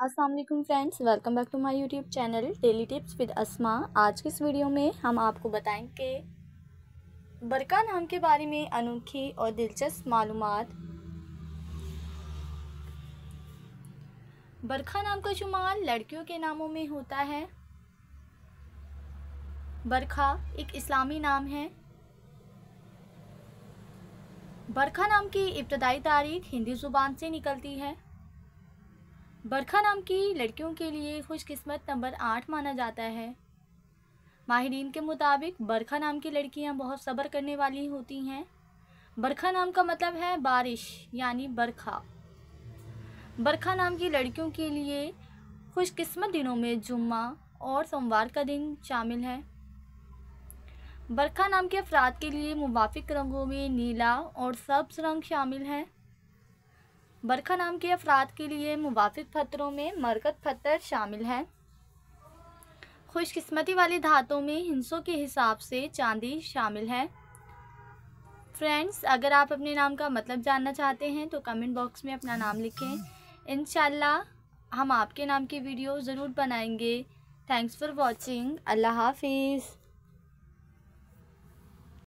Aslam friends welcome back to my YouTube channel daily tips with Asma आज के इस video में हम आपको बताएंगे बरका नाम के बारे में अनोखी और दिलचस्प मालूम बरखा नाम का शुमार लड़कियों के नामों में होता है बरखा एक इस्लामी नाम है बरखा नाम की इब्तदाई तारीख हिंदी ज़ुबान से निकलती है बरखा नाम की लड़कियों के लिए खुशकस्मत नंबर आठ माना जाता है माहरीन के मुताबिक बरखा नाम की लड़कियां बहुत सब्र करने वाली होती हैं बरखा नाम का मतलब है बारिश यानी बरखा बरखा नाम की लड़कियों के लिए ख़ुशकस्मत दिनों में जुम्मा और सोमवार का दिन शामिल है बरखा नाम के अफराद के लिए मुवाफिक रंगों में नीला और सब्ज रंग शामिल है बरखा नाम के अफराद के लिए मुवाफिक पत्थरों में मरकत पत्थर शामिल हैं खुशकस्मती वाली धातों में हिंसों के हिसाब से चांदी शामिल है फ्रेंड्स अगर आप अपने नाम का मतलब जानना चाहते हैं तो कमेंट बॉक्स में अपना नाम लिखें इन हम आपके नाम की वीडियो ज़रूर बनाएंगे थैंक्स फॉर वॉचिंग अल्लाह हाफिज़